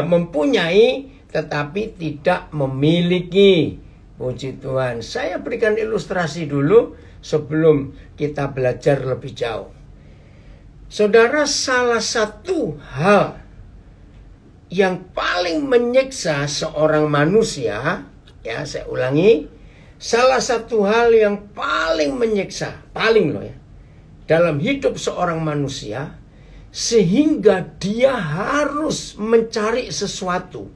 mempunyai tetapi tidak memiliki. Puji Tuhan. Saya berikan ilustrasi dulu sebelum kita belajar lebih jauh. Saudara, salah satu hal yang paling menyiksa seorang manusia, ya saya ulangi, salah satu hal yang paling menyiksa, paling loh ya, dalam hidup seorang manusia sehingga dia harus mencari sesuatu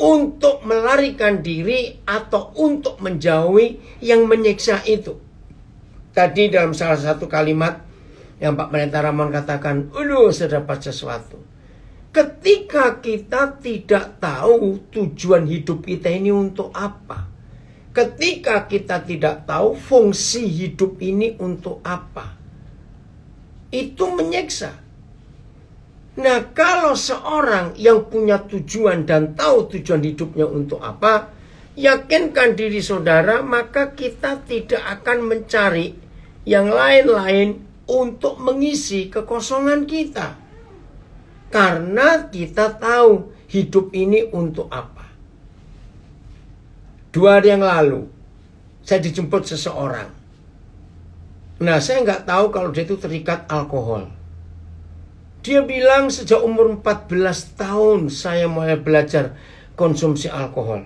untuk melarikan diri atau untuk menjauhi yang menyiksa itu. Tadi dalam salah satu kalimat yang Pak Pendeta Ramon katakan, "Ulu, saya sesuatu." Ketika kita tidak tahu tujuan hidup kita ini untuk apa, ketika kita tidak tahu fungsi hidup ini untuk apa, itu menyiksa. Nah, kalau seorang yang punya tujuan dan tahu tujuan hidupnya untuk apa, yakinkan diri saudara, maka kita tidak akan mencari yang lain-lain untuk mengisi kekosongan kita. Karena kita tahu hidup ini untuk apa. Dua hari yang lalu, saya dijemput seseorang. Nah, saya nggak tahu kalau dia itu terikat alkohol. Dia bilang sejak umur 14 tahun saya mulai belajar konsumsi alkohol.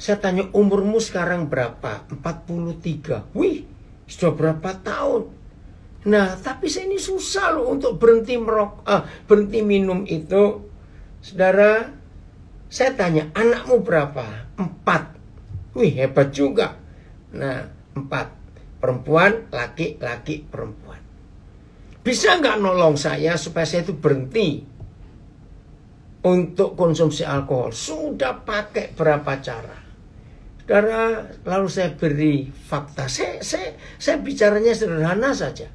Saya tanya umurmu sekarang berapa? 43. Wih, sudah berapa tahun? Nah, tapi saya ini susah loh untuk berhenti merok, ah, berhenti minum itu. Saudara, saya tanya, anakmu berapa? Empat. Wih, hebat juga. Nah, empat. Perempuan, laki, laki, perempuan bisa nggak nolong saya supaya saya itu berhenti untuk konsumsi alkohol? Sudah pakai berapa cara? Karena lalu saya beri fakta. Saya, saya, saya bicaranya sederhana saja.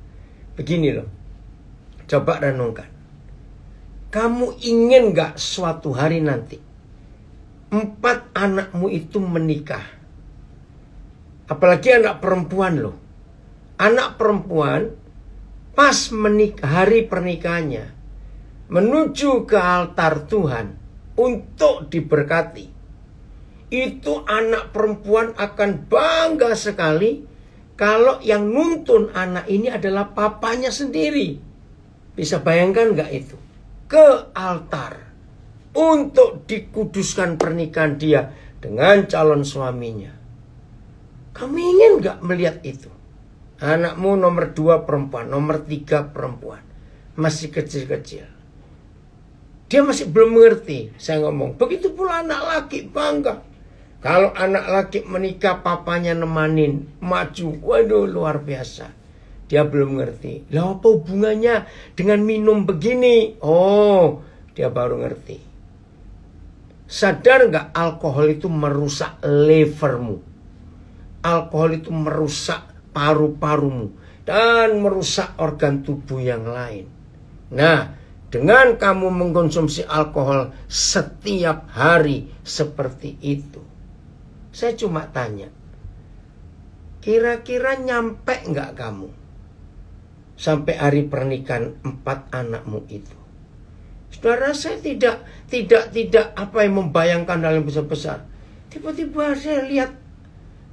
Begini loh, coba renungkan. Kamu ingin nggak suatu hari nanti empat anakmu itu menikah? Apalagi anak perempuan loh. Anak perempuan pas menik hari pernikahannya menuju ke altar Tuhan untuk diberkati. Itu anak perempuan akan bangga sekali kalau yang nuntun anak ini adalah papanya sendiri. Bisa bayangkan nggak itu? Ke altar untuk dikuduskan pernikahan dia dengan calon suaminya. Kami ingin nggak melihat itu? Anakmu nomor dua perempuan, nomor tiga perempuan. Masih kecil-kecil. Dia masih belum mengerti. Saya ngomong, begitu pula anak laki bangga. Kalau anak laki menikah, papanya nemanin, maju. Waduh, luar biasa. Dia belum mengerti. Lah apa hubungannya dengan minum begini? Oh, dia baru ngerti. Sadar nggak alkohol itu merusak levermu? Alkohol itu merusak paru-parumu dan merusak organ tubuh yang lain. Nah, dengan kamu mengkonsumsi alkohol setiap hari seperti itu. Saya cuma tanya, kira-kira nyampe nggak kamu sampai hari pernikahan empat anakmu itu? Saudara saya tidak tidak tidak apa yang membayangkan hal yang besar-besar. Tiba-tiba saya lihat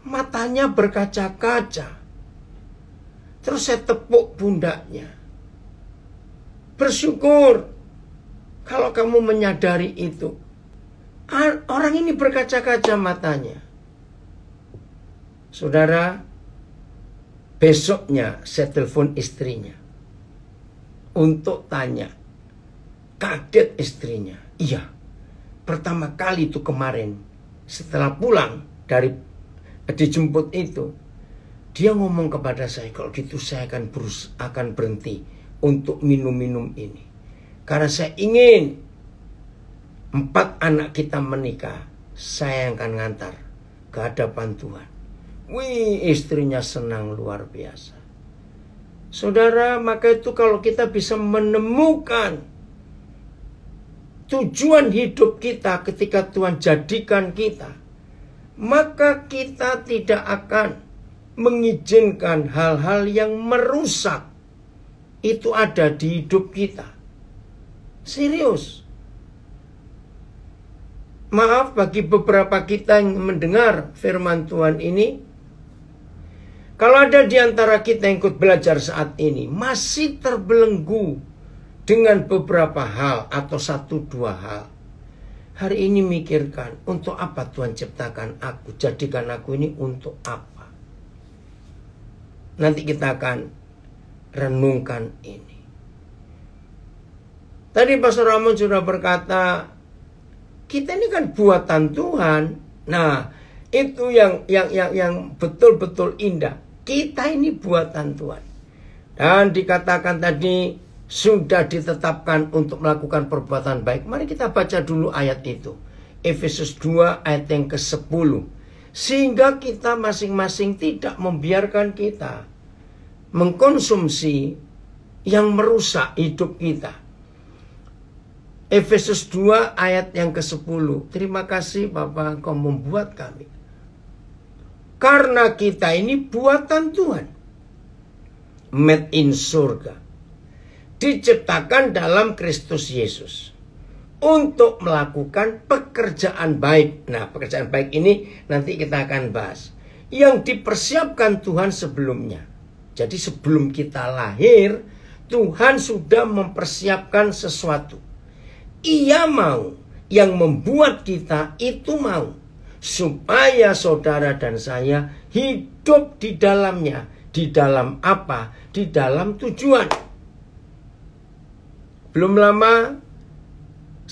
matanya berkaca-kaca. Terus saya tepuk pundaknya. Bersyukur kalau kamu menyadari itu. Orang ini berkaca-kaca matanya. Saudara, besoknya saya telepon istrinya. Untuk tanya. Kaget istrinya. Iya, pertama kali itu kemarin setelah pulang dari dijemput itu dia ngomong kepada saya, kalau gitu saya akan berus, akan berhenti untuk minum-minum ini. Karena saya ingin empat anak kita menikah, saya akan ngantar ke hadapan Tuhan. Wih, istrinya senang luar biasa. Saudara, maka itu kalau kita bisa menemukan tujuan hidup kita ketika Tuhan jadikan kita, maka kita tidak akan mengizinkan hal-hal yang merusak itu ada di hidup kita. Serius. Maaf bagi beberapa kita yang mendengar firman Tuhan ini. Kalau ada di antara kita yang ikut belajar saat ini masih terbelenggu dengan beberapa hal atau satu dua hal. Hari ini mikirkan untuk apa Tuhan ciptakan aku, jadikan aku ini untuk apa. Nanti kita akan renungkan ini. Tadi Pastor Ramon sudah berkata, kita ini kan buatan Tuhan. Nah, itu yang yang yang yang betul-betul indah. Kita ini buatan Tuhan. Dan dikatakan tadi sudah ditetapkan untuk melakukan perbuatan baik. Mari kita baca dulu ayat itu. Efesus 2 ayat yang ke-10. Sehingga kita masing-masing tidak membiarkan kita mengkonsumsi yang merusak hidup kita. Efesus 2 ayat yang ke-10. Terima kasih Bapak engkau membuat kami. Karena kita ini buatan Tuhan. Made in surga. Diciptakan dalam Kristus Yesus untuk melakukan pekerjaan baik. Nah, pekerjaan baik ini nanti kita akan bahas. Yang dipersiapkan Tuhan sebelumnya. Jadi sebelum kita lahir, Tuhan sudah mempersiapkan sesuatu. Ia mau yang membuat kita itu mau supaya saudara dan saya hidup di dalamnya, di dalam apa? Di dalam tujuan. Belum lama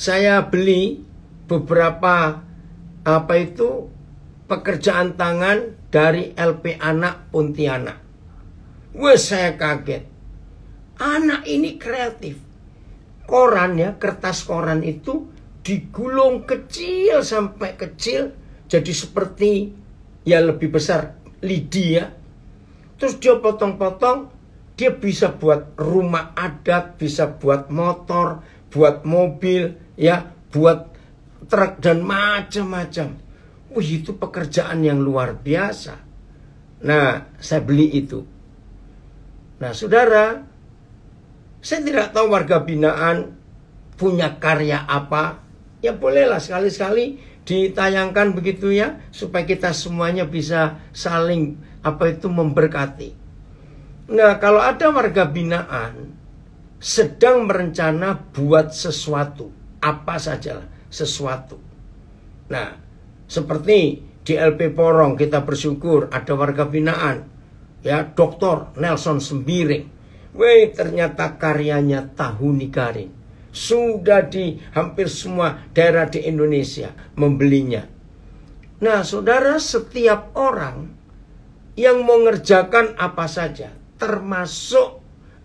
saya beli beberapa apa itu pekerjaan tangan dari LP anak Pontianak. Wah saya kaget. Anak ini kreatif. Koran ya, kertas koran itu digulung kecil sampai kecil jadi seperti ya lebih besar lidi ya. Terus dia potong-potong, dia bisa buat rumah adat, bisa buat motor, buat mobil, ya buat truk dan macam-macam. Wih itu pekerjaan yang luar biasa. Nah saya beli itu. Nah saudara, saya tidak tahu warga binaan punya karya apa. Ya bolehlah sekali-sekali ditayangkan begitu ya supaya kita semuanya bisa saling apa itu memberkati. Nah, kalau ada warga binaan sedang merencana buat sesuatu apa saja sesuatu. Nah, seperti di LP Porong kita bersyukur ada warga binaan ya Dr. Nelson Sembiring. Wei ternyata karyanya tahu nikari. sudah di hampir semua daerah di Indonesia membelinya. Nah, saudara setiap orang yang mengerjakan apa saja termasuk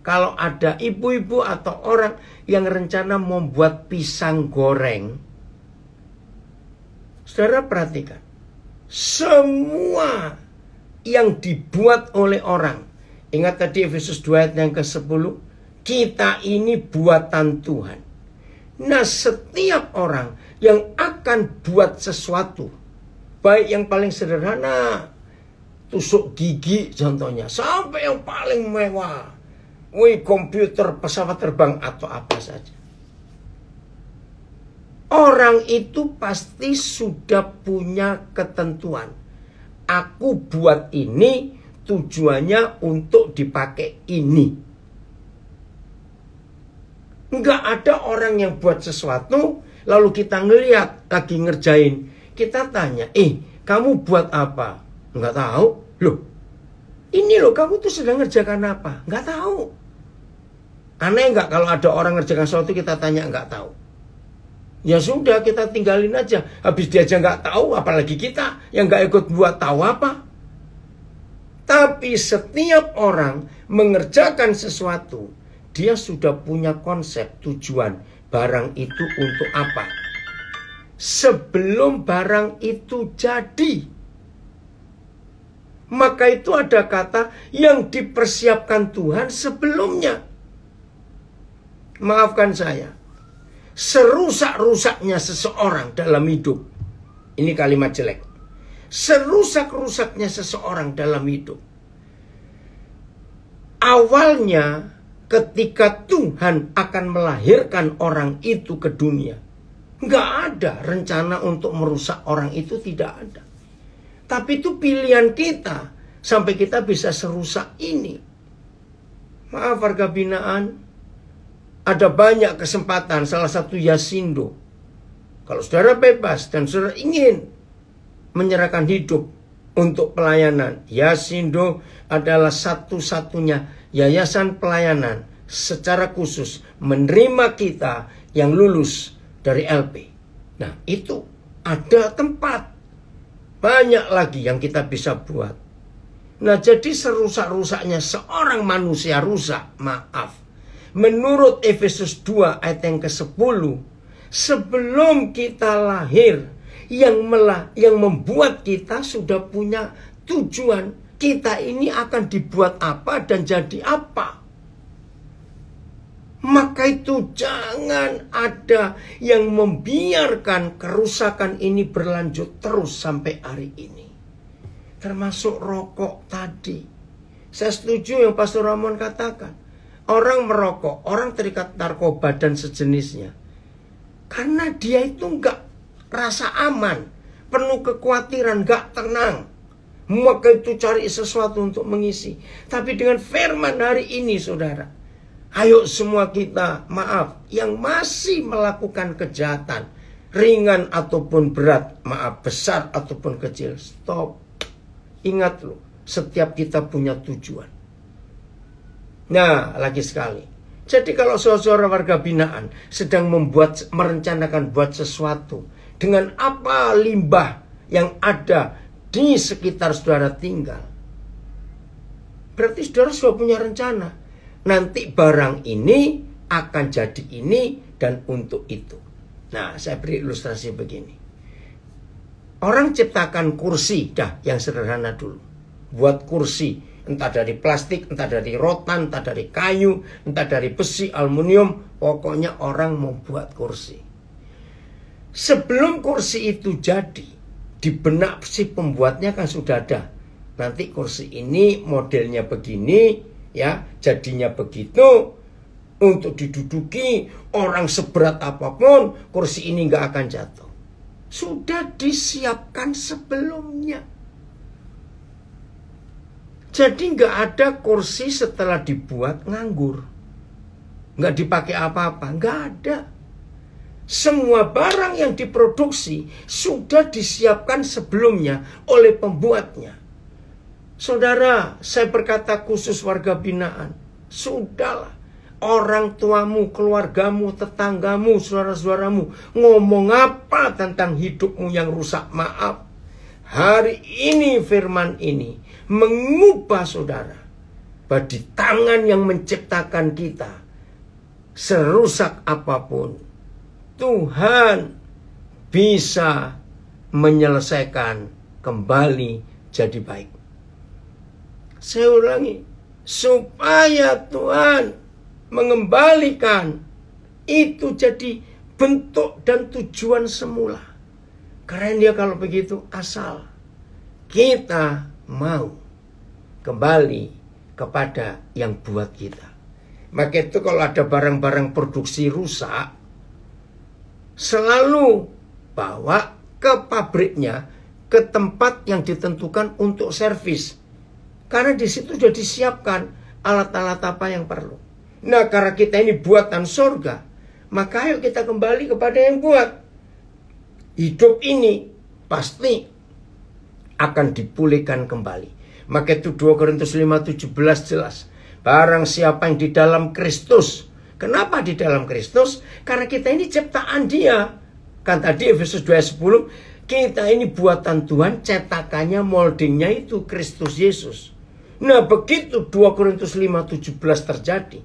kalau ada ibu-ibu atau orang yang rencana membuat pisang goreng, saudara perhatikan, semua yang dibuat oleh orang, ingat tadi Efesus 2 ayat yang ke-10, kita ini buatan Tuhan. Nah setiap orang yang akan buat sesuatu, baik yang paling sederhana, tusuk gigi contohnya, sampai yang paling mewah, Wih, komputer, pesawat terbang, atau apa saja. Orang itu pasti sudah punya ketentuan. Aku buat ini tujuannya untuk dipakai ini. Enggak ada orang yang buat sesuatu lalu kita ngeliat lagi ngerjain. Kita tanya, eh kamu buat apa? Enggak tahu. Loh, ini loh kamu tuh sedang ngerjakan apa? Enggak tahu. Aneh nggak kalau ada orang ngerjakan sesuatu kita tanya nggak tahu. Ya sudah kita tinggalin aja. Habis dia aja nggak tahu, apalagi kita yang nggak ikut buat tahu apa. Tapi setiap orang mengerjakan sesuatu, dia sudah punya konsep tujuan barang itu untuk apa. Sebelum barang itu jadi, maka itu ada kata yang dipersiapkan Tuhan sebelumnya maafkan saya, serusak-rusaknya seseorang dalam hidup. Ini kalimat jelek. Serusak-rusaknya seseorang dalam hidup. Awalnya ketika Tuhan akan melahirkan orang itu ke dunia. Nggak ada rencana untuk merusak orang itu tidak ada. Tapi itu pilihan kita sampai kita bisa serusak ini. Maaf warga binaan, ada banyak kesempatan, salah satu Yasindo. Kalau saudara bebas dan saudara ingin menyerahkan hidup untuk pelayanan, Yasindo adalah satu-satunya yayasan pelayanan secara khusus menerima kita yang lulus dari LP. Nah, itu ada tempat. Banyak lagi yang kita bisa buat. Nah, jadi serusak-rusaknya seorang manusia rusak, maaf Menurut Efesus 2 ayat yang ke-10, sebelum kita lahir yang melah, yang membuat kita sudah punya tujuan kita ini akan dibuat apa dan jadi apa. Maka itu jangan ada yang membiarkan kerusakan ini berlanjut terus sampai hari ini. Termasuk rokok tadi. Saya setuju yang Pastor Ramon katakan orang merokok, orang terikat narkoba dan sejenisnya. Karena dia itu nggak rasa aman, penuh kekhawatiran, nggak tenang. Maka itu cari sesuatu untuk mengisi. Tapi dengan firman hari ini saudara. Ayo semua kita, maaf, yang masih melakukan kejahatan. Ringan ataupun berat, maaf, besar ataupun kecil. Stop. Ingat loh, setiap kita punya tujuan Nah, lagi sekali. Jadi kalau seorang warga binaan sedang membuat merencanakan buat sesuatu dengan apa limbah yang ada di sekitar saudara tinggal. Berarti saudara sudah punya rencana. Nanti barang ini akan jadi ini dan untuk itu. Nah, saya beri ilustrasi begini. Orang ciptakan kursi dah yang sederhana dulu. Buat kursi entah dari plastik, entah dari rotan, entah dari kayu, entah dari besi, aluminium, pokoknya orang membuat kursi. Sebelum kursi itu jadi, di benak si pembuatnya kan sudah ada. Nanti kursi ini modelnya begini, ya, jadinya begitu, untuk diduduki orang seberat apapun kursi ini nggak akan jatuh sudah disiapkan sebelumnya jadi nggak ada kursi setelah dibuat nganggur. Nggak dipakai apa-apa, nggak ada. Semua barang yang diproduksi sudah disiapkan sebelumnya oleh pembuatnya. Saudara, saya berkata khusus warga binaan. Sudahlah, orang tuamu, keluargamu, tetanggamu, suara-suaramu ngomong apa tentang hidupmu yang rusak, maaf. Hari ini firman ini mengubah saudara. Bahwa tangan yang menciptakan kita, serusak apapun, Tuhan bisa menyelesaikan kembali jadi baik. Saya ulangi, supaya Tuhan mengembalikan itu jadi bentuk dan tujuan semula. Keren dia kalau begitu asal kita mau kembali kepada yang buat kita. Maka itu kalau ada barang-barang produksi rusak, selalu bawa ke pabriknya, ke tempat yang ditentukan untuk servis. Karena di situ sudah disiapkan alat-alat apa yang perlu. Nah, karena kita ini buatan surga, maka ayo kita kembali kepada yang buat hidup ini pasti akan dipulihkan kembali. Maka itu 2 Korintus 5:17 jelas. Barang siapa yang di dalam Kristus. Kenapa di dalam Kristus? Karena kita ini ciptaan Dia. Kan tadi Efesus 2:10 kita ini buatan Tuhan, cetakannya, moldingnya itu Kristus Yesus. Nah begitu 2 Korintus 5:17 terjadi,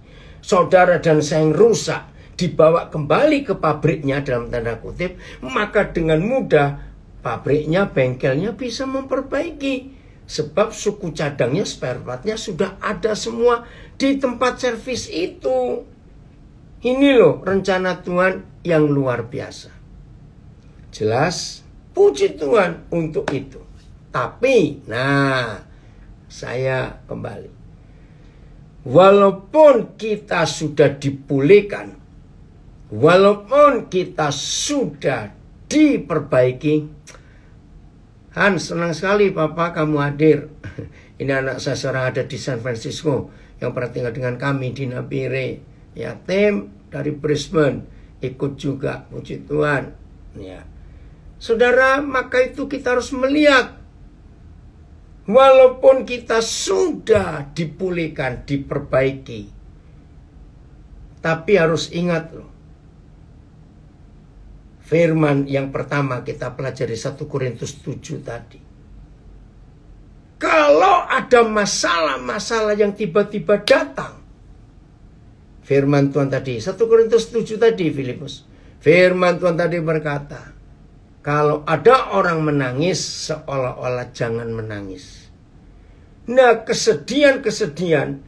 saudara dan saya yang rusak, dibawa kembali ke pabriknya dalam tanda kutip, maka dengan mudah pabriknya, bengkelnya bisa memperbaiki. Sebab suku cadangnya, spare partnya sudah ada semua di tempat servis itu. Ini loh rencana Tuhan yang luar biasa. Jelas, puji Tuhan untuk itu. Tapi, nah, saya kembali. Walaupun kita sudah dipulihkan, Walaupun kita sudah diperbaiki, Han senang sekali Papa kamu hadir. Ini anak saya seorang ada di San Francisco yang pernah tinggal dengan kami di Nabire. Ya tim dari Brisbane ikut juga puji Tuhan. Ya. Saudara, maka itu kita harus melihat walaupun kita sudah dipulihkan, diperbaiki. Tapi harus ingat loh, firman yang pertama kita pelajari 1 Korintus 7 tadi. Kalau ada masalah-masalah yang tiba-tiba datang. Firman Tuhan tadi, 1 Korintus 7 tadi Filipus. Firman Tuhan tadi berkata, kalau ada orang menangis seolah-olah jangan menangis. Nah, kesedihan-kesedihan,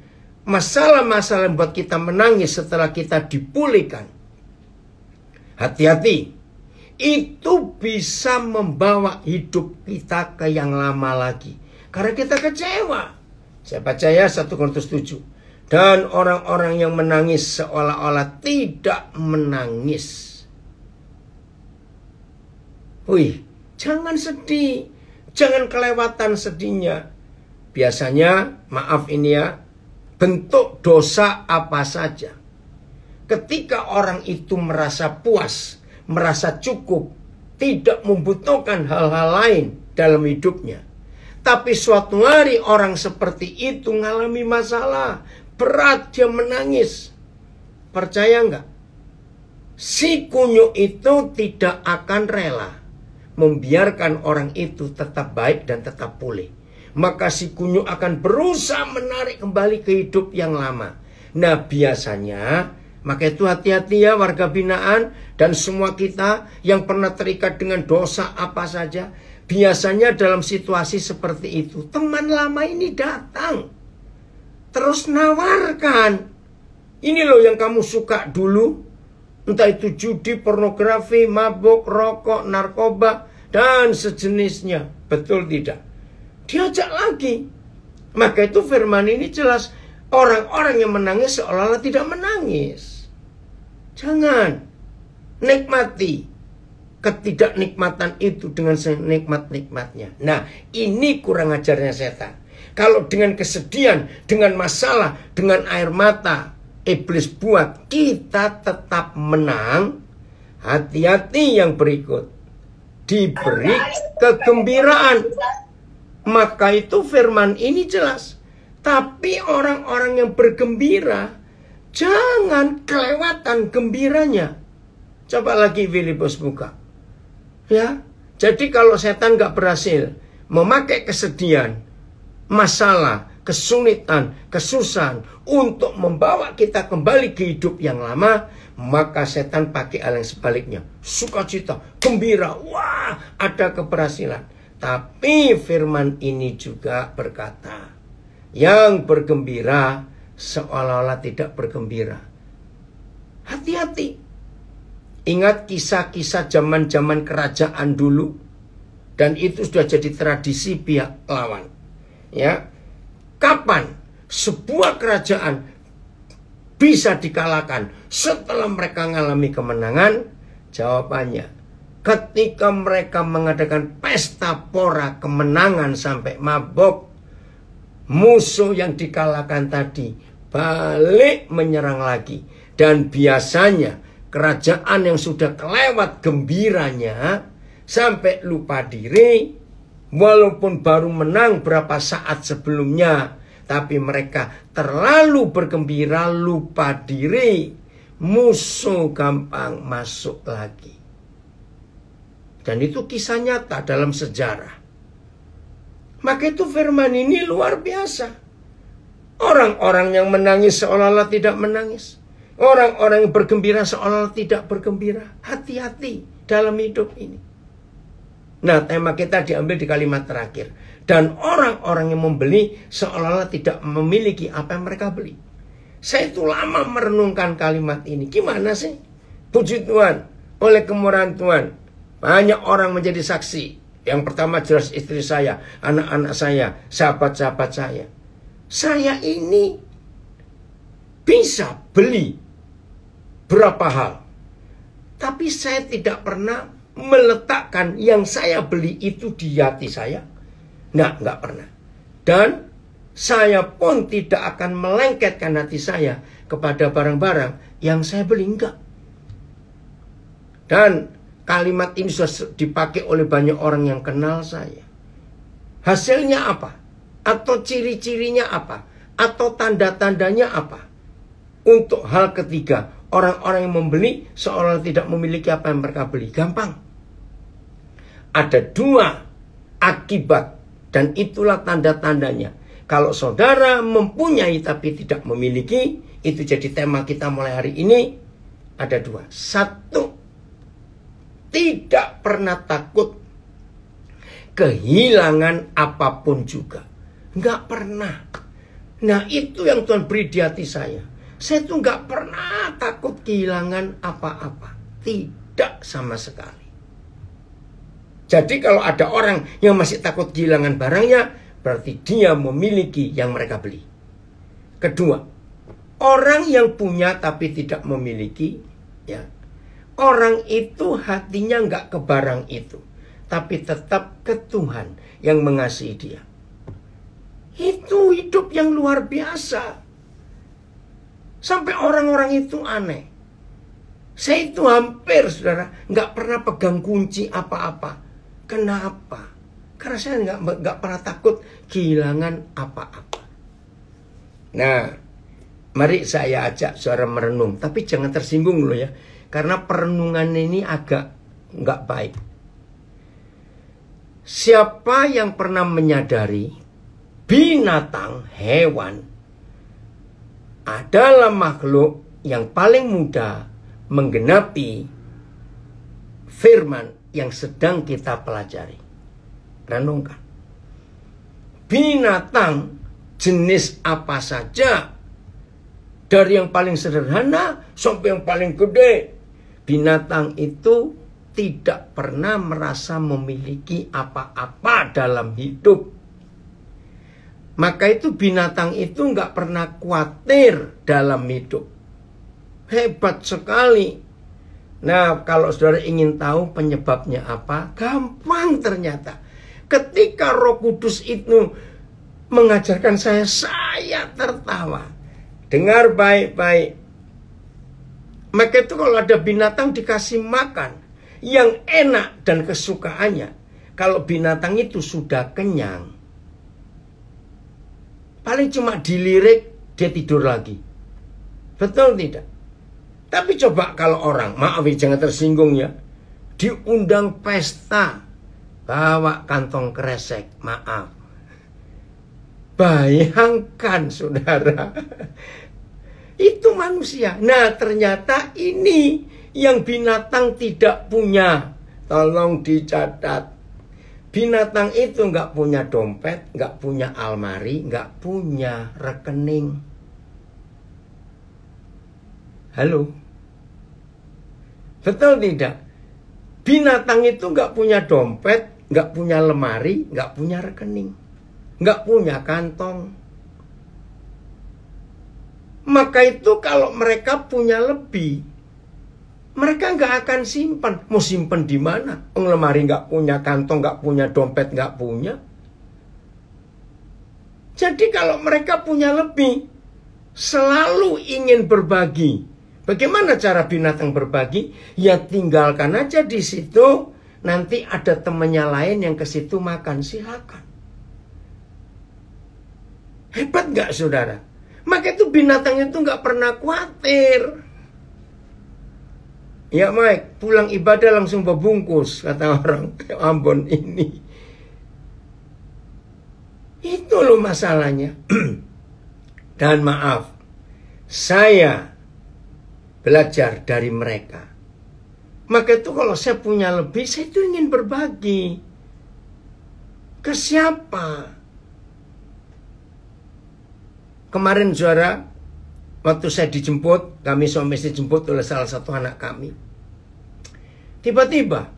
masalah-masalah yang buat kita menangis setelah kita dipulihkan. Hati-hati, itu bisa membawa hidup kita ke yang lama lagi. Karena kita kecewa. Saya baca ya 1 Korintus 7. Dan orang-orang yang menangis seolah-olah tidak menangis. Wih, jangan sedih. Jangan kelewatan sedihnya. Biasanya, maaf ini ya, bentuk dosa apa saja. Ketika orang itu merasa puas merasa cukup, tidak membutuhkan hal-hal lain dalam hidupnya. Tapi suatu hari orang seperti itu mengalami masalah. Berat dia menangis. Percaya nggak? Si kunyuk itu tidak akan rela membiarkan orang itu tetap baik dan tetap pulih. Maka si kunyuk akan berusaha menarik kembali ke hidup yang lama. Nah biasanya maka itu hati-hati ya warga binaan dan semua kita yang pernah terikat dengan dosa apa saja. Biasanya dalam situasi seperti itu, teman lama ini datang. Terus nawarkan. Ini loh yang kamu suka dulu. Entah itu judi, pornografi, mabuk, rokok, narkoba, dan sejenisnya. Betul tidak? Diajak lagi. Maka itu firman ini jelas. Orang-orang yang menangis seolah-olah tidak menangis. Jangan. Nikmati ketidaknikmatan itu dengan senikmat-nikmatnya. Nah, ini kurang ajarnya setan. Kalau dengan kesedihan, dengan masalah, dengan air mata, iblis buat, kita tetap menang. Hati-hati yang berikut. Diberi kegembiraan. Maka itu firman ini jelas. Tapi orang-orang yang bergembira, Jangan kelewatan gembiranya. Coba lagi Filipus buka. Ya, jadi kalau setan nggak berhasil memakai kesedihan, masalah, kesulitan, kesusahan untuk membawa kita kembali ke hidup yang lama, maka setan pakai hal yang sebaliknya. Sukacita, gembira, wah ada keberhasilan. Tapi firman ini juga berkata, yang bergembira seolah-olah tidak bergembira. Hati-hati. Ingat kisah-kisah zaman-zaman kerajaan dulu dan itu sudah jadi tradisi pihak lawan. Ya. Kapan sebuah kerajaan bisa dikalahkan setelah mereka mengalami kemenangan? Jawabannya ketika mereka mengadakan pesta pora kemenangan sampai mabok musuh yang dikalahkan tadi balik menyerang lagi. Dan biasanya kerajaan yang sudah kelewat gembiranya sampai lupa diri walaupun baru menang berapa saat sebelumnya tapi mereka terlalu bergembira lupa diri musuh gampang masuk lagi dan itu kisah nyata dalam sejarah maka itu firman ini luar biasa. Orang-orang yang menangis seolah-olah tidak menangis. Orang-orang yang bergembira seolah-olah tidak bergembira. Hati-hati dalam hidup ini. Nah, tema kita diambil di kalimat terakhir. Dan orang-orang yang membeli seolah-olah tidak memiliki apa yang mereka beli. Saya itu lama merenungkan kalimat ini. Gimana sih? Puji Tuhan, oleh kemurahan Tuhan. Banyak orang menjadi saksi yang pertama jelas istri saya, anak-anak saya, sahabat-sahabat saya. Saya ini bisa beli berapa hal. Tapi saya tidak pernah meletakkan yang saya beli itu di hati saya. Nah, nggak pernah. Dan saya pun tidak akan melengketkan hati saya kepada barang-barang yang saya beli. Enggak. Dan Kalimat ini sudah dipakai oleh banyak orang yang kenal saya. Hasilnya apa? Atau ciri-cirinya apa? Atau tanda-tandanya apa? Untuk hal ketiga, orang-orang yang membeli seolah tidak memiliki apa yang mereka beli. Gampang. Ada dua akibat dan itulah tanda-tandanya. Kalau saudara mempunyai tapi tidak memiliki, itu jadi tema kita mulai hari ini. Ada dua. Satu, tidak pernah takut kehilangan apapun juga. Nggak pernah. Nah itu yang Tuhan beri di hati saya. Saya tuh nggak pernah takut kehilangan apa-apa. Tidak sama sekali. Jadi kalau ada orang yang masih takut kehilangan barangnya, berarti dia memiliki yang mereka beli. Kedua, orang yang punya tapi tidak memiliki, ya Orang itu hatinya nggak ke barang itu. Tapi tetap ke Tuhan yang mengasihi dia. Itu hidup yang luar biasa. Sampai orang-orang itu aneh. Saya itu hampir saudara nggak pernah pegang kunci apa-apa. Kenapa? Karena saya nggak nggak pernah takut kehilangan apa-apa. Nah, mari saya ajak saudara merenung, tapi jangan tersinggung loh ya. Karena perenungan ini agak nggak baik. Siapa yang pernah menyadari binatang, hewan adalah makhluk yang paling mudah menggenapi firman yang sedang kita pelajari. Renungkan. Binatang jenis apa saja dari yang paling sederhana sampai yang paling gede Binatang itu tidak pernah merasa memiliki apa-apa dalam hidup. Maka itu binatang itu nggak pernah khawatir dalam hidup. Hebat sekali. Nah, kalau saudara ingin tahu penyebabnya apa, gampang ternyata. Ketika Roh Kudus itu mengajarkan saya, saya tertawa. Dengar baik-baik maka itu kalau ada binatang dikasih makan yang enak dan kesukaannya. Kalau binatang itu sudah kenyang. Paling cuma dilirik dia tidur lagi. Betul tidak? Tapi coba kalau orang, maaf ya, jangan tersinggung ya. Diundang pesta, bawa kantong kresek, maaf. Bayangkan saudara, itu manusia. Nah, ternyata ini yang binatang tidak punya. Tolong dicatat. Binatang itu nggak punya dompet, nggak punya almari, nggak punya rekening. Halo? Betul tidak? Binatang itu nggak punya dompet, nggak punya lemari, nggak punya rekening, nggak punya kantong. Maka itu kalau mereka punya lebih, mereka nggak akan simpan. Mau simpan di mana? Ong lemari nggak punya, kantong nggak punya, dompet nggak punya. Jadi kalau mereka punya lebih, selalu ingin berbagi. Bagaimana cara binatang berbagi? Ya tinggalkan aja di situ. Nanti ada temannya lain yang ke situ makan. Silakan. Hebat nggak saudara? Maka itu binatang itu nggak pernah khawatir. Ya Mike, pulang ibadah langsung berbungkus, kata orang Ambon ini. Itu loh masalahnya. Dan maaf, saya belajar dari mereka. Maka itu kalau saya punya lebih, saya itu ingin berbagi. Ke siapa? Kemarin suara waktu saya dijemput, kami suami istri jemput oleh salah satu anak kami. Tiba-tiba,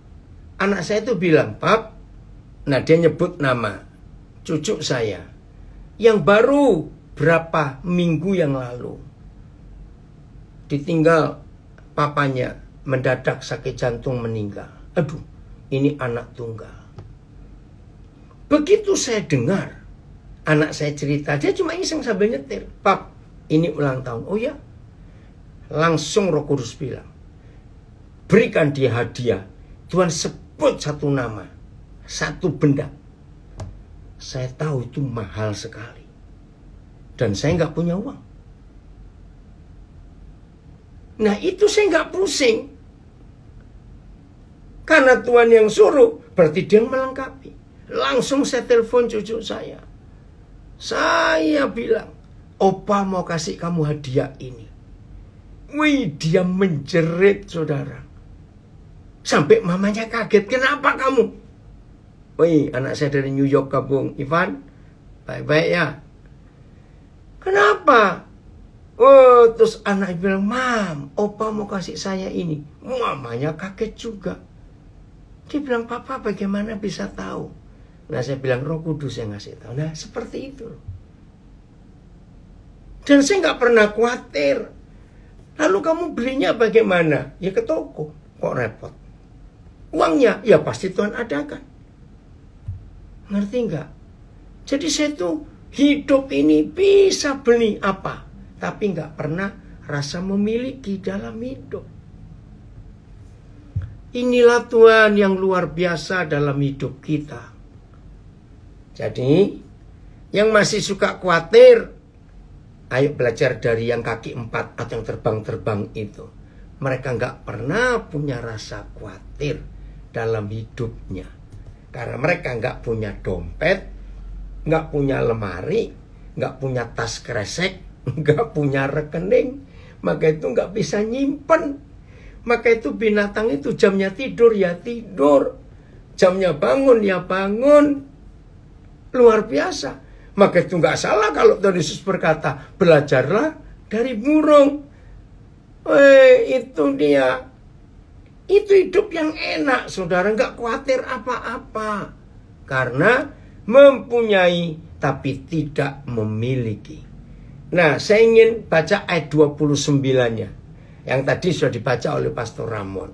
anak saya itu bilang, Pap, nah dia nyebut nama cucu saya. Yang baru berapa minggu yang lalu. Ditinggal papanya mendadak sakit jantung meninggal. Aduh, ini anak tunggal. Begitu saya dengar, anak saya cerita dia cuma iseng sambil nyetir pap ini ulang tahun oh ya langsung roh kudus bilang berikan dia hadiah Tuhan sebut satu nama satu benda saya tahu itu mahal sekali dan saya nggak punya uang nah itu saya nggak pusing karena Tuhan yang suruh berarti dia melengkapi langsung saya telepon cucu saya saya bilang, Opa mau kasih kamu hadiah ini. Wih, dia menjerit saudara. Sampai mamanya kaget, kenapa kamu? Wih, anak saya dari New York kabung. Ivan, baik-baik ya. Kenapa? Oh, terus anak bilang, Mam, opa mau kasih saya ini. Mamanya kaget juga. Dia bilang, Papa bagaimana bisa tahu? Nah saya bilang roh kudus yang ngasih tahu. Nah seperti itu. Dan saya nggak pernah khawatir. Lalu kamu belinya bagaimana? Ya ke toko. Kok repot? Uangnya ya pasti Tuhan adakan. Ngerti nggak? Jadi saya tuh hidup ini bisa beli apa. Tapi nggak pernah rasa memiliki dalam hidup. Inilah Tuhan yang luar biasa dalam hidup kita jadi yang masih suka khawatir, ayo belajar dari yang kaki empat atau yang terbang-terbang itu. Mereka nggak pernah punya rasa khawatir dalam hidupnya. Karena mereka nggak punya dompet, nggak punya lemari, nggak punya tas kresek, nggak punya rekening. Maka itu nggak bisa nyimpen. Maka itu binatang itu jamnya tidur ya tidur. Jamnya bangun ya bangun luar biasa. Maka itu nggak salah kalau Tuhan Yesus berkata, belajarlah dari burung. Eh, itu dia. Itu hidup yang enak, saudara. Nggak khawatir apa-apa. Karena mempunyai tapi tidak memiliki. Nah, saya ingin baca ayat 29-nya. Yang tadi sudah dibaca oleh Pastor Ramon.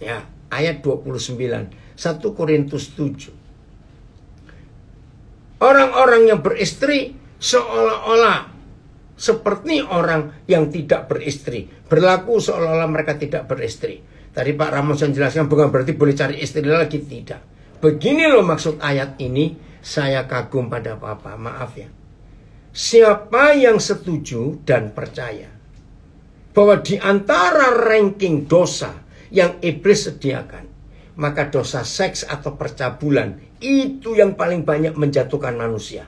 Ya, ayat 29. 1 Korintus 7. Orang-orang yang beristri seolah-olah seperti orang yang tidak beristri. Berlaku seolah-olah mereka tidak beristri. Tadi Pak Ramos yang jelaskan bukan berarti boleh cari istri lagi, tidak. Begini loh maksud ayat ini, saya kagum pada Papa, maaf ya. Siapa yang setuju dan percaya bahwa di antara ranking dosa yang iblis sediakan maka dosa seks atau percabulan itu yang paling banyak menjatuhkan manusia.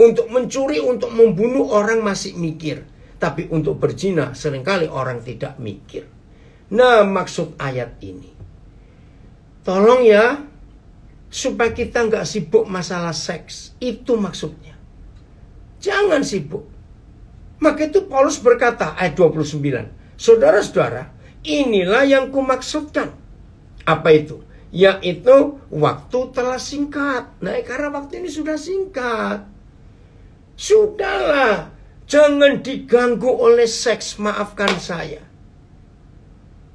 Untuk mencuri, untuk membunuh orang masih mikir. Tapi untuk berzina seringkali orang tidak mikir. Nah maksud ayat ini. Tolong ya, supaya kita nggak sibuk masalah seks. Itu maksudnya. Jangan sibuk. Maka itu Paulus berkata, ayat 29. Saudara-saudara, inilah yang kumaksudkan. Apa itu? Yaitu waktu telah singkat. Nah, karena waktu ini sudah singkat. Sudahlah, jangan diganggu oleh seks, maafkan saya.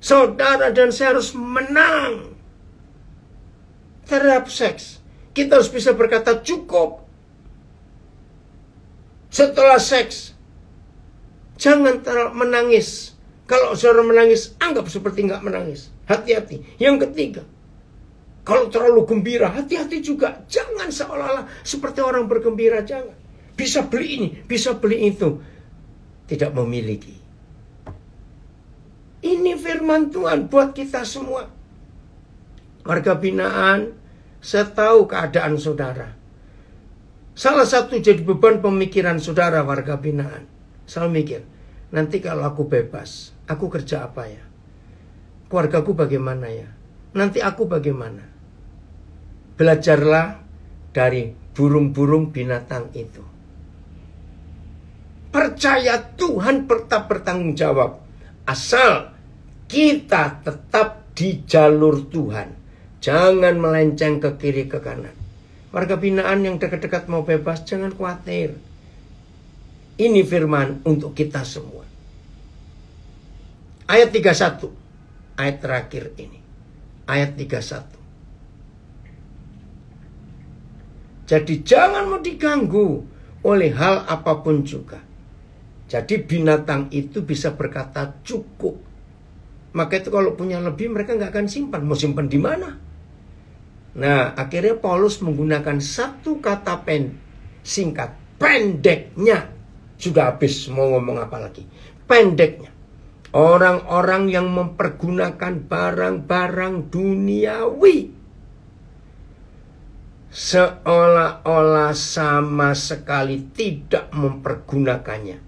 Saudara dan saya harus menang terhadap seks. Kita harus bisa berkata cukup. Setelah seks, jangan menangis. Kalau saudara menangis, anggap seperti nggak menangis. Hati-hati. Yang ketiga, kalau terlalu gembira, hati-hati juga. Jangan seolah-olah seperti orang bergembira, jangan. Bisa beli ini, bisa beli itu. Tidak memiliki. Ini firman Tuhan buat kita semua. Warga binaan, saya tahu keadaan saudara. Salah satu jadi beban pemikiran saudara warga binaan. Saya mikir, nanti kalau aku bebas, aku kerja apa ya? keluargaku bagaimana ya? Nanti aku bagaimana? Belajarlah dari burung-burung binatang itu. Percaya Tuhan tetap bertanggung jawab. Asal kita tetap di jalur Tuhan. Jangan melenceng ke kiri ke kanan. Warga binaan yang dekat-dekat mau bebas jangan khawatir. Ini firman untuk kita semua. Ayat 31 ayat terakhir ini. Ayat 31. Jadi jangan mau diganggu oleh hal apapun juga. Jadi binatang itu bisa berkata cukup. Maka itu kalau punya lebih mereka nggak akan simpan. Mau simpan di mana? Nah akhirnya Paulus menggunakan satu kata pen, singkat. Pendeknya. Sudah habis mau ngomong apa lagi. Pendeknya. Orang-orang yang mempergunakan barang-barang duniawi seolah-olah sama sekali tidak mempergunakannya.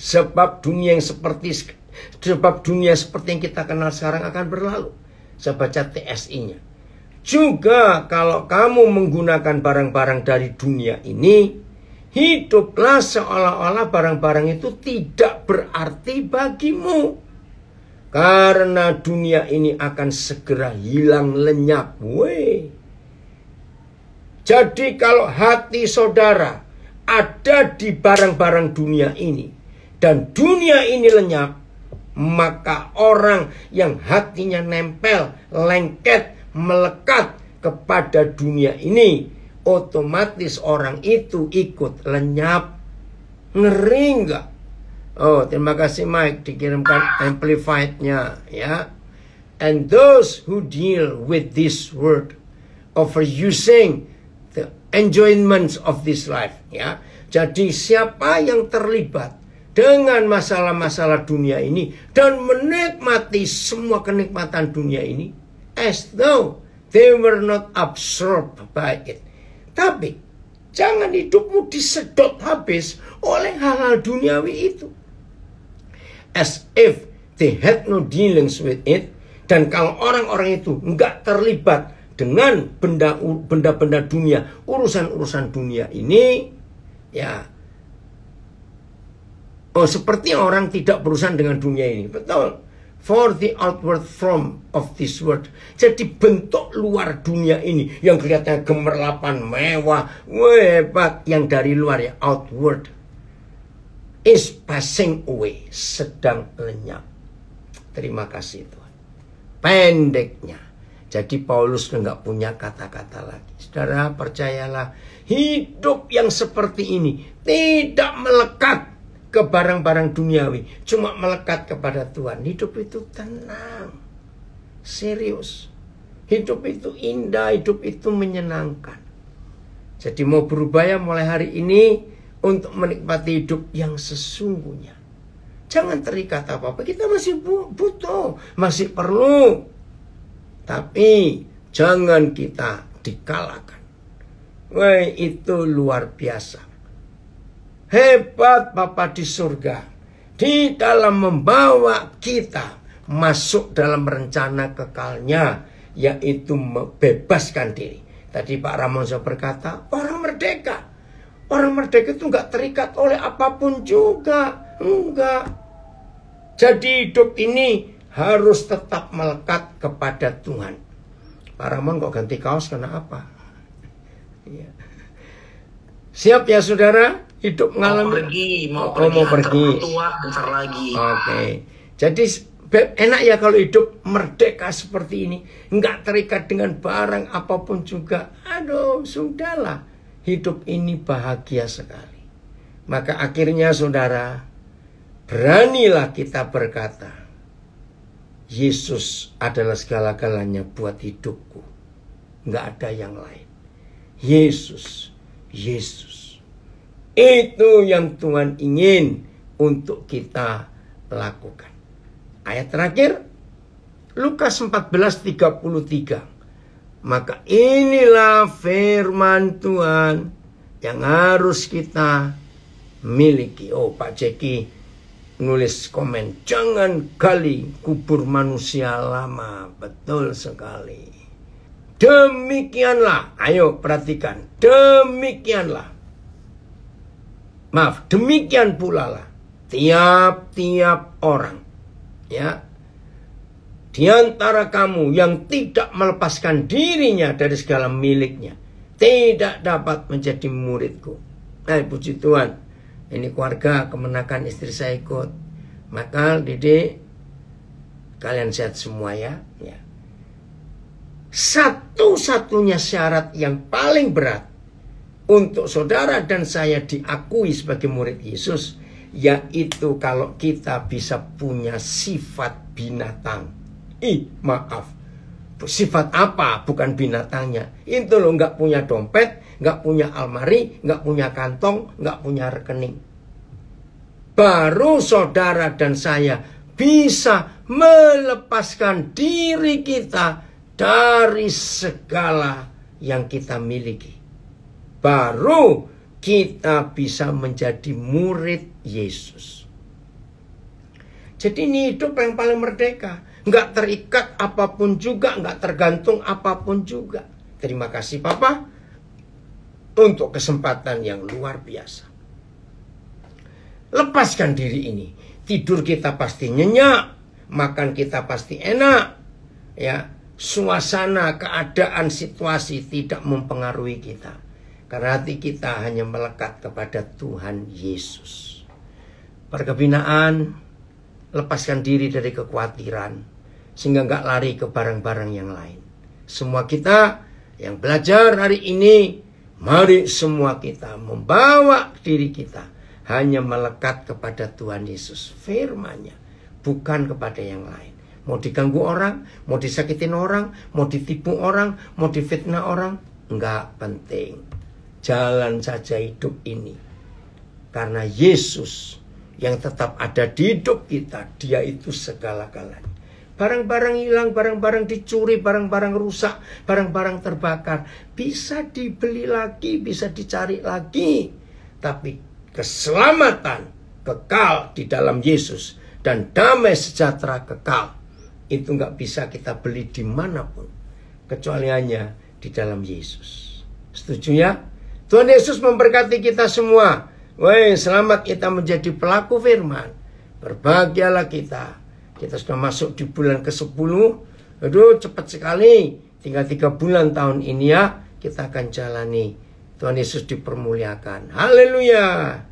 Sebab dunia yang seperti sebab dunia seperti yang kita kenal sekarang akan berlalu. Saya baca TSI-nya. Juga kalau kamu menggunakan barang-barang dari dunia ini, Hiduplah seolah-olah barang-barang itu tidak berarti bagimu. Karena dunia ini akan segera hilang lenyap. Weh. Jadi kalau hati saudara ada di barang-barang dunia ini. Dan dunia ini lenyap. Maka orang yang hatinya nempel, lengket, melekat kepada dunia ini otomatis orang itu ikut lenyap. Ngeri nggak? Oh, terima kasih Mike dikirimkan amplified-nya ya. And those who deal with this word using the enjoyments of this life ya. Jadi siapa yang terlibat dengan masalah-masalah dunia ini dan menikmati semua kenikmatan dunia ini as though they were not absorbed by it. Tapi jangan hidupmu disedot habis oleh hal-hal duniawi itu. As if they had no dealings with it. Dan kalau orang-orang itu nggak terlibat dengan benda-benda dunia, urusan-urusan dunia ini, ya Oh, seperti orang tidak berurusan dengan dunia ini. Betul for the outward form of this world. Jadi bentuk luar dunia ini yang kelihatan gemerlapan, mewah, hebat yang dari luar ya outward is passing away, sedang lenyap. Terima kasih Tuhan. Pendeknya. Jadi Paulus nggak punya kata-kata lagi. Saudara percayalah, hidup yang seperti ini tidak melekat ke barang-barang duniawi. Cuma melekat kepada Tuhan. Hidup itu tenang. Serius. Hidup itu indah, hidup itu menyenangkan. Jadi mau berubah ya mulai hari ini untuk menikmati hidup yang sesungguhnya. Jangan terikat apa-apa, kita masih butuh, masih perlu. Tapi jangan kita dikalahkan. Wah, itu luar biasa. Hebat Bapa di surga. Di dalam membawa kita masuk dalam rencana kekalnya. Yaitu membebaskan diri. Tadi Pak Ramonso berkata, orang merdeka. Orang merdeka itu nggak terikat oleh apapun juga. Enggak. Jadi hidup ini harus tetap melekat kepada Tuhan. Pak Ramon kok ganti kaos karena apa? Iya. Siap ya saudara? hidup ngalami mau pergi mau oh, pergi, mau pergi. tua bentar lagi oke okay. jadi Beb, enak ya kalau hidup merdeka seperti ini nggak terikat dengan barang apapun juga aduh sudahlah hidup ini bahagia sekali maka akhirnya saudara beranilah kita berkata Yesus adalah segala-galanya buat hidupku nggak ada yang lain Yesus Yesus itu yang Tuhan ingin untuk kita lakukan. Ayat terakhir Lukas 14:33. Maka inilah firman Tuhan yang harus kita miliki. Oh, Pak Ceki, nulis komen, jangan gali kubur manusia lama. Betul sekali. Demikianlah, ayo perhatikan. Demikianlah Maaf, demikian pula lah tiap-tiap orang. Ya. Di antara kamu yang tidak melepaskan dirinya dari segala miliknya, tidak dapat menjadi muridku. Nah, puji Tuhan. Ini keluarga kemenakan istri saya ikut. Maka Dede kalian sehat semua ya. ya. Satu-satunya syarat yang paling berat untuk saudara dan saya diakui sebagai murid Yesus yaitu kalau kita bisa punya sifat binatang. Ih, maaf. Sifat apa? Bukan binatangnya. Itu loh, nggak punya dompet, nggak punya almari, nggak punya kantong, nggak punya rekening. Baru saudara dan saya bisa melepaskan diri kita dari segala yang kita miliki baru kita bisa menjadi murid Yesus. Jadi ini hidup yang paling merdeka. Nggak terikat apapun juga, nggak tergantung apapun juga. Terima kasih Papa untuk kesempatan yang luar biasa. Lepaskan diri ini. Tidur kita pasti nyenyak, makan kita pasti enak. Ya, suasana, keadaan, situasi tidak mempengaruhi kita karena hati kita hanya melekat kepada Tuhan Yesus. Perkebinaan, lepaskan diri dari kekhawatiran. Sehingga nggak lari ke barang-barang yang lain. Semua kita yang belajar hari ini, mari semua kita membawa diri kita hanya melekat kepada Tuhan Yesus. Firmannya, bukan kepada yang lain. Mau diganggu orang, mau disakitin orang, mau ditipu orang, mau difitnah orang, nggak penting jalan saja hidup ini. Karena Yesus yang tetap ada di hidup kita, dia itu segala-galanya. Barang-barang hilang, barang-barang dicuri, barang-barang rusak, barang-barang terbakar. Bisa dibeli lagi, bisa dicari lagi. Tapi keselamatan kekal di dalam Yesus. Dan damai sejahtera kekal. Itu nggak bisa kita beli dimanapun. Kecuali hanya di dalam Yesus. Setuju ya? Tuhan Yesus memberkati kita semua. Woi, selamat kita menjadi pelaku firman. Berbahagialah kita. Kita sudah masuk di bulan ke-10. Aduh, cepat sekali. Tinggal tiga bulan tahun ini ya, kita akan jalani. Tuhan Yesus dipermuliakan. Haleluya.